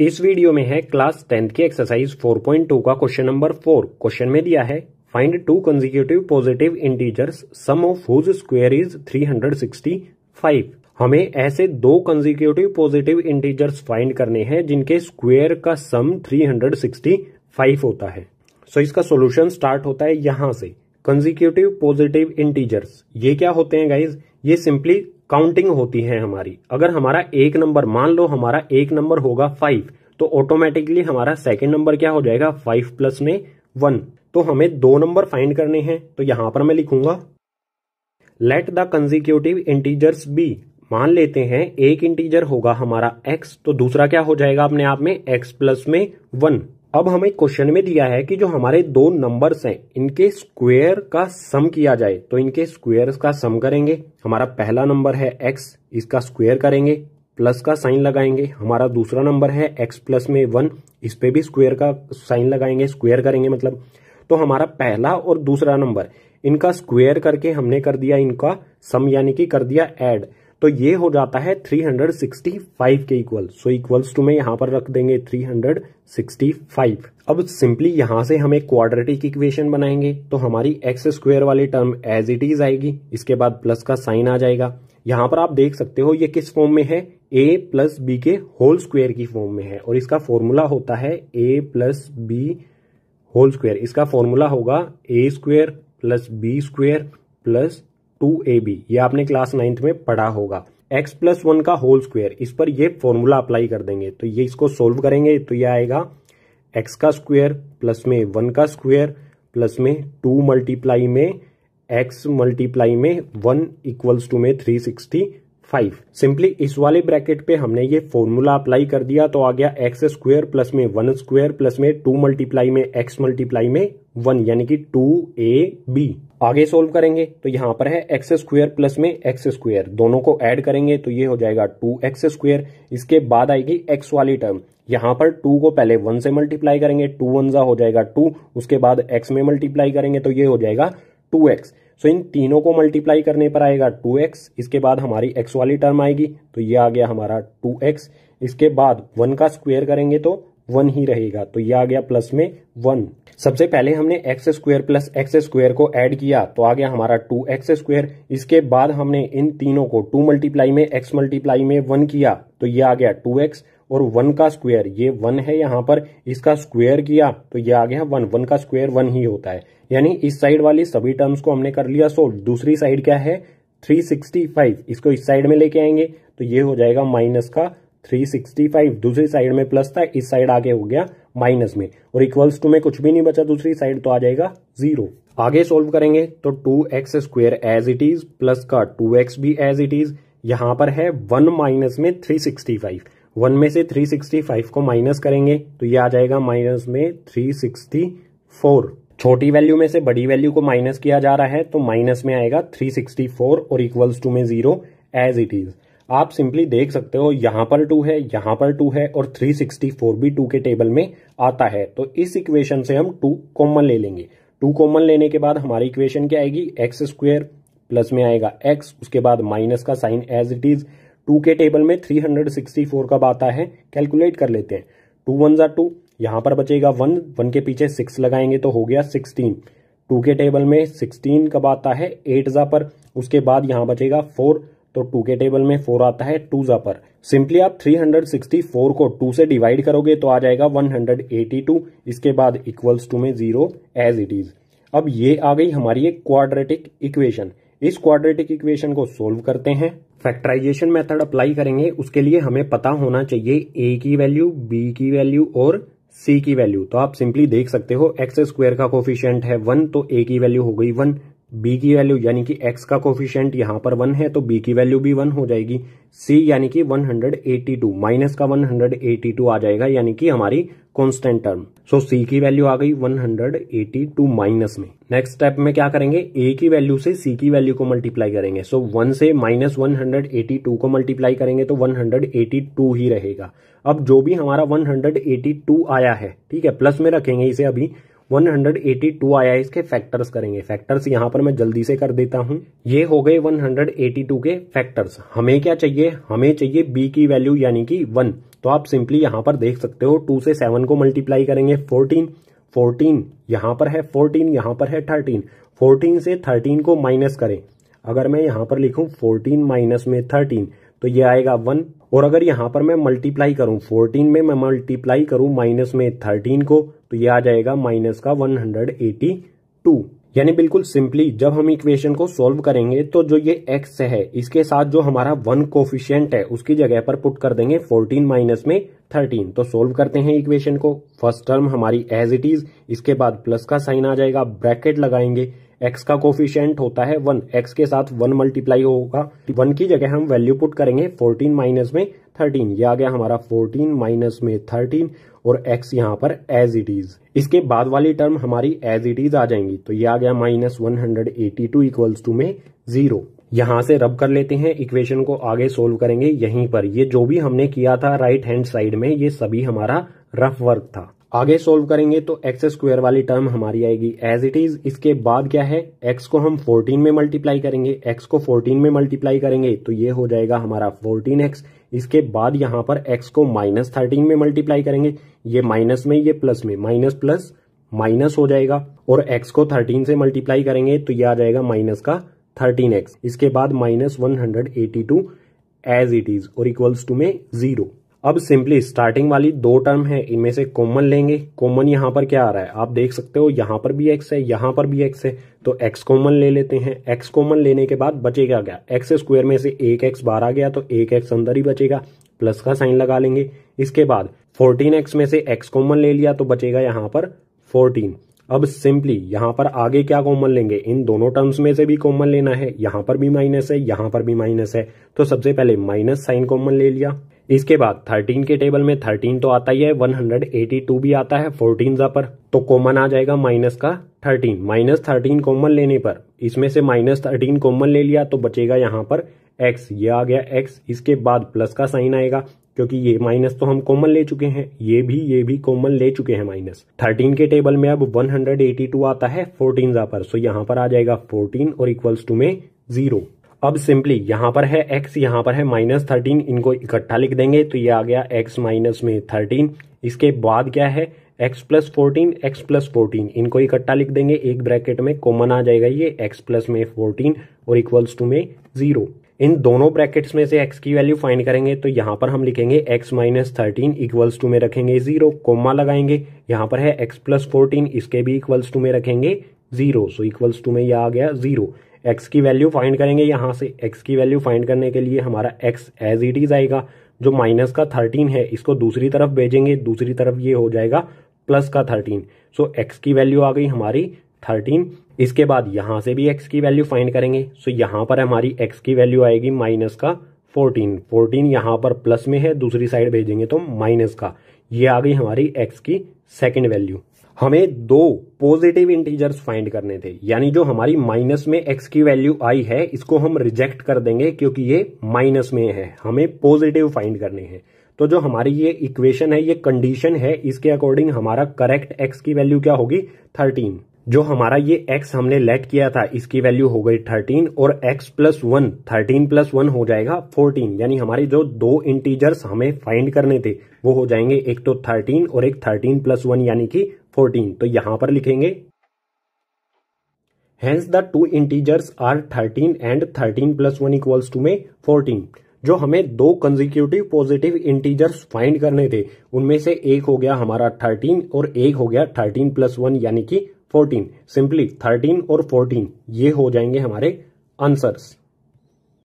इस वीडियो में है क्लास टेंथ की एक्सरसाइज 4.2 का क्वेश्चन नंबर फोर क्वेश्चन में दिया है find two consecutive positive integers sum of whose square is 365 हमें ऐसे दो कंजिक्यूटिव पॉजिटिव इंटीजर्स फाइंड करने हैं जिनके स्क्वेयर का सम 365 होता है सो so इसका सोल्यूशन स्टार्ट होता है यहाँ से कंजिक्यूटिव पॉजिटिव इंटीजर्स ये क्या होते हैं गाइज ये सिंपली काउंटिंग होती है हमारी अगर हमारा एक नंबर मान लो हमारा एक नंबर होगा फाइव तो ऑटोमेटिकली हमारा सेकेंड नंबर क्या हो जाएगा फाइव प्लस में वन तो हमें दो नंबर फाइंड करने हैं तो यहां पर मैं लिखूंगा let the consecutive integers be मान लेते हैं एक इंटीजर होगा हमारा x तो दूसरा क्या हो जाएगा अपने आप में x प्लस में वन अब हमें क्वेश्चन में दिया है कि जो हमारे दो नंबर्स हैं इनके स्क्वेयर का सम किया जाए तो इनके स्क्वेयर का सम करेंगे हमारा पहला नंबर है एक्स इसका स्क्वेयर करेंगे प्लस का साइन लगाएंगे हमारा दूसरा नंबर है एक्स प्लस में वन इस पे भी स्क्वेयर का साइन लगाएंगे स्क्वेयर करेंगे मतलब तो हमारा पहला और दूसरा नंबर इनका स्क्वेयर करके हमने कर दिया इनका सम यानी कि कर दिया एड तो ये हो जाता है 365 के इक्वल सो इक्वल्स टू में यहां पर रख देंगे 365 अब सिंपली यहां से हम एक क्वाड्रेटिक इक्वेशन बनाएंगे तो हमारी एक्स स्क्वेयर वाली टर्म एज इट इज आएगी इसके बाद प्लस का साइन आ जाएगा यहां पर आप देख सकते हो ये किस फॉर्म में है ए प्लस बी के होल स्क्वेयर की फॉर्म में है और इसका फॉर्मूला होता है a plus b whole square इसका फॉर्मूला होगा a square plus b square plus two a b ये आपने क्लास नाइन्थ में पढ़ा होगा एक्स प्लस वन का होल स्क्वायर इस पर ये फॉर्मूला अप्लाई कर देंगे तो ये इसको सोल्व करेंगे तो ये आएगा x का स्क्वायर प्लस में वन का स्क्वायर प्लस में टू मल्टीप्लाई में एक्स मल्टीप्लाई में वन इक्वल्स टू में थ्री सिक्सटी फाइव सिंपली इस वाले ब्रैकेट पे हमने ये फॉर्मूला अप्लाई कर दिया तो आ गया एक्स स्क्वेयर प्लस में वन स्क्वेयर प्लस में टू मल्टीप्लाई में एक्स मल्टीप्लाई में वन यानी कि टू ए बी आगे सोल्व करेंगे तो यहाँ पर है एक्स स्क्वेयर प्लस में एक्स स्क्वेयर दोनों को ऐड करेंगे तो ये हो जाएगा टू एक्स स्क्वेयर इसके बाद आएगी एक्स वाली टर्म यहां पर टू को पहले वन से मल्टीप्लाई करेंगे टू वन जा हो जाएगा टू उसके बाद एक्स में मल्टीप्लाई करेंगे तो ये हो जाएगा टू एक्स सो इन तीनों को मल्टीप्लाई करने पर आएगा टू एक्स इसके बाद हमारी एक्स वाली टर्म आएगी तो ये आ गया हमारा टू एक्स इसके बाद वन का स्क्वेयर करेंगे तो वन ही रहेगा तो ये आ गया प्लस में वन सबसे पहले हमने x square plus x square को ऐड किया तो आ गया हमारा टू एक्स स्क्वेयर इसके बाद हमने इन तीनों को टू मल्टीप्लाई में एक्स मल्टीप्लाई में वन किया तो ये आ गया टू एक्स और वन का स्क्वेयर ये वन है यहाँ पर इसका स्क्वेयर किया तो ये आ गया वन वन का स्क्वायर वन ही होता है यानी इस साइड वाली सभी टर्म्स को हमने कर लिया सोल्व दूसरी साइड क्या है फाइव इसको इस साइड में लेके आएंगे तो ये हो जाएगा माइनस का 365 दूसरी साइड में प्लस था इस साइड आगे हो गया माइनस में और इक्वल्स टू में कुछ भी नहीं बचा दूसरी साइड तो आ जाएगा जीरो आगे सॉल्व करेंगे तो two x square as it is plus का टू एक्स भी एज इट इज यहां पर है वन माइनस में थ्री सिक्सटी फाइव वन में से थ्री सिक्सटी फाइव को माइनस करेंगे तो ये आ जाएगा माइनस में थ्री सिक्सटी फोर छोटी वैल्यू में से बड़ी वैल्यू को माइनस किया जा रहा है तो माइनस में आएगा थ्री सिक्सटी फोर और इक्वल्स टू में जीरो एज इट इज़ आप सिंपली देख सकते हो यहां पर टू है यहां पर टू है और 364 भी टू के टेबल में आता है तो इस इक्वेशन से हम टू कॉमन ले लेंगे टू कॉमन लेने के बाद हमारी इक्वेशन क्या आएगी एक्स स्क्वेयर प्लस में आएगा एक्स उसके बाद माइनस का sign as it is two के टेबल में 364 का आता है कैलकुलेट कर लेते हैं टू वन ज़ा टू यहां पर बचेगा वन वन के पीछे सिक्स लगाएंगे तो हो गया सिक्सटीन टू के टेबल में सिक्सटीन कब आता है एट ज़ा पर उसके बाद यहां बचेगा फोर तो टू के टेबल में फोर आता है टू जा पर सिंपली आप 364 को टू से डिवाइड करोगे तो आ जाएगा 182 इसके बाद इक्वल्स टू में जीरो एज इट इज अब ये आ गई हमारी एक क्वाड्रेटिक इक्वेशन इस क्वाड्रेटिक इक्वेशन को सोल्व करते हैं फैक्टराइजेशन मेथड अप्लाई करेंगे उसके लिए हमें पता होना चाहिए ए की वैल्यू बी की वैल्यू और सी की वैल्यू तो आप सिंपली देख सकते हो एक्स स्क्वायर का कोफिशियंट है वन तो ए की वैल्यू हो गई वन b की वैल्यू यानी कि x का कोफिशियंट यहाँ पर वन है तो b की वैल्यू भी वन हो जाएगी c यानी कि 182 माइनस का 182 आ जाएगा यानी कि हमारी constant term so c c की वैल्यू आ गई 182 माइनस में नेक्स्ट स्टेप में क्या करेंगे a की वैल्यू से c की वैल्यू को मल्टीप्लाई करेंगे सो so, 1 से माइनस वन को मल्टीप्लाई करेंगे तो वन ही रहेगा अब जो भी हमारा वन आया है ठीक है प्लस में रखेंगे इसे अभी 182 है इसके फैक्टर्स करेंगे फैक्टर्स यहाँ पर मैं जल्दी से कर देता हूँ ये हो गए 182 के फैक्टर्स हमें क्या चाहिए हमें चाहिए बी की वैल्यू यानी कि वन तो आप सिंपली यहाँ पर देख सकते हो टू से सेवन को मल्टीप्लाई करेंगे फोर्टीन फोर्टीन यहाँ पर है फोर्टीन यहाँ पर है थर्टीन फोर्टीन से थर्टीन को माइनस करें अगर मैं यहाँ पर लिखू फोर्टीन माइनस में थर्टीन तो ये आएगा वन और अगर यहाँ पर मैं मल्टीप्लाई करूँ फोर्टीन में मैं मल्टीप्लाई करूँ माइनस में थर्टीन को तो ये आ जाएगा माइनस का वन हंड्रेड एटी टू यानी बिल्कुल सिंपली जब हम इक्वेशन को सॉल्व करेंगे तो जो ये एक्स है इसके साथ जो हमारा वन कोफिशियंट है उसकी जगह पर पुट कर देंगे फोर्टीन माइनस में थर्टीन तो सोल्व करते हैं इक्वेशन को फर्स्ट टर्म हमारी एज इट इज इसके बाद प्लस का साइन आ जाएगा ब्रैकेट लगाएंगे एक्स का कोफिशियंट होता है वन एक्स के साथ वन मल्टीप्लाई होगा वन की जगह हम वैल्यू पुट करेंगे फोर्टीन माइनस में थर्टीन ये आ गया हमारा फोर्टीन माइनस में थर्टीन और एक्स यहाँ पर एज इट इज इसके बाद वाली टर्म हमारी एज इट इज आ जाएंगी तो ये आ गया minus one hundred eighty two equals to में जीरो यहां से रब कर लेते हैं इक्वेशन को आगे सोल्व करेंगे यहीं पर ये जो भी हमने किया था राइट हैंड साइड में ये सभी हमारा रफ वर्क था आगे सोल्व करेंगे तो एक्स स्क्वेयर वाली टर्म हमारी आएगी एज इट इज इसके बाद क्या है एक्स को हम 14 में मल्टीप्लाई करेंगे एक्स को 14 में मल्टीप्लाई करेंगे तो ये हो जाएगा हमारा 14x इसके बाद यहां पर एक्स को माइनस थर्टीन में मल्टीप्लाई करेंगे ये माइनस में ये प्लस में माइनस प्लस माइनस हो जाएगा और एक्स को थर्टीन से मल्टीप्लाई करेंगे तो ये आ जाएगा माइनस का एक्स इसके बाद minus one as it is और इक्वल्स टू में जीरो अब सिंपली स्टार्टिंग वाली दो टर्म है इनमें से कॉमन लेंगे कॉमन यहां पर क्या आ रहा है आप देख सकते हो यहां पर भी एक्स है यहां पर भी एक्स है तो एक्स कॉमन ले लेते हैं एक्स कॉमन लेने के बाद बचेगा क्या एक्स स्क्वायर में से एक एक्स बाहर आ गया तो एक एक्स अंदर ही बचेगा प्लस का साइन लगा लेंगे इसके बाद फोर्टीन एक्स में से एक्स कॉमन ले लिया तो बचेगा यहाँ पर फोर्टीन अब सिंपली यहाँ पर आगे क्या कॉमन लेंगे इन दोनों टर्म्स में से भी कॉमन लेना है यहां पर भी माइनस है यहां पर भी माइनस है तो सबसे पहले माइनस साइन कॉमन ले लिया इसके बाद 13 के टेबल में 13 तो आता ही है 182 भी आता है 14 जा पर तो कॉमन आ जाएगा माइनस का 13 माइनस थर्टीन कॉमन लेने पर इसमें से माइनस थर्टीन कॉमन ले लिया तो बचेगा यहाँ पर x ये आ गया x इसके बाद प्लस का साइन आएगा क्योंकि ये माइनस तो हम कॉमन ले चुके हैं ये भी ये भी कॉमन ले चुके हैं माइनस थर्टीन के टेबल में अब 182 आता है 14 जा पर सो यहाँ पर आ जाएगा 14 और इक्वल्स टू में जीरो अब सिंपली यहां पर है x यहाँ पर है माइनस थर्टीन इनको इकट्ठा लिख देंगे तो ये आ गया x माइनस में थर्टीन इसके बाद क्या है x plus fourteen x plus fourteen इनको इकट्ठा लिख देंगे एक ब्रैकेट में कॉमन आ जाएगा ये x प्लस में फोर्टीन और इक्वल्स टू में जीरो इन दोनों ब्रैकेट्स में से x की वैल्यू फाइंड करेंगे तो यहां पर हम लिखेंगे x minus thirteen equals to में रखेंगे जीरो कोमा लगाएंगे यहाँ पर है x प्लस फोर्टीन इसके भी इक्वल्स टू में रखेंगे जीरो सो इक्वल्स टू में यह आ गया जीरो एक्स की वैल्यू फाइंड करेंगे यहाँ से एक्स की वैल्यू फाइंड करने के लिए हमारा एक्स एज इट इज आएगा जो माइनस का थर्टीन है इसको दूसरी तरफ भेजेंगे दूसरी तरफ ये हो जाएगा प्लस का थर्टीन सो एक्स की वैल्यू आ गई हमारी थर्टीन इसके बाद यहाँ से भी एक्स की वैल्यू फाइंड करेंगे सो यहां यहाँ पर हमारी एक्स की वैल्यू आएगी माइनस का फोर्टीन फोर्टीन यहाँ पर प्लस में है दूसरी साइड भेजेंगे तो माइनस का ये आ गई हमारी एक्स की सेकेंड वैल्यू हमें दो पॉजिटिव इंटीजर्स फाइंड करने थे यानी जो हमारी माइनस में एक्स की वैल्यू आई है इसको हम रिजेक्ट कर देंगे क्योंकि ये माइनस में है हमें पॉजिटिव फाइंड करने हैं तो जो हमारी ये इक्वेशन है ये कंडीशन है इसके अकॉर्डिंग हमारा करेक्ट एक्स की वैल्यू क्या होगी थर्टीन जो हमारा ये x हमने लेट किया था इसकी वैल्यू हो गई 13 और x plus one thirteen plus one हो जाएगा 14 यानी हमारे जो दो इंटीजर्स हमें फाइंड करने थे वो हो जाएंगे एक तो 13 और एक 13 प्लस वन यानी कि फोर्टीन तो यहां पर लिखेंगे hence the two integers are thirteen and thirteen plus one equals to में फोर्टीन जो हमें दो कंजिक्यूटिव पॉजिटिव इंटीजर्स फाइंड करने थे उनमें से एक हो गया हमारा थर्टीन और एक हो गया थर्टीन प्लस वन यानी कि फोर्टीन सिंपली थर्टीन और फोर्टीन ये हो जाएंगे हमारे आंसर्स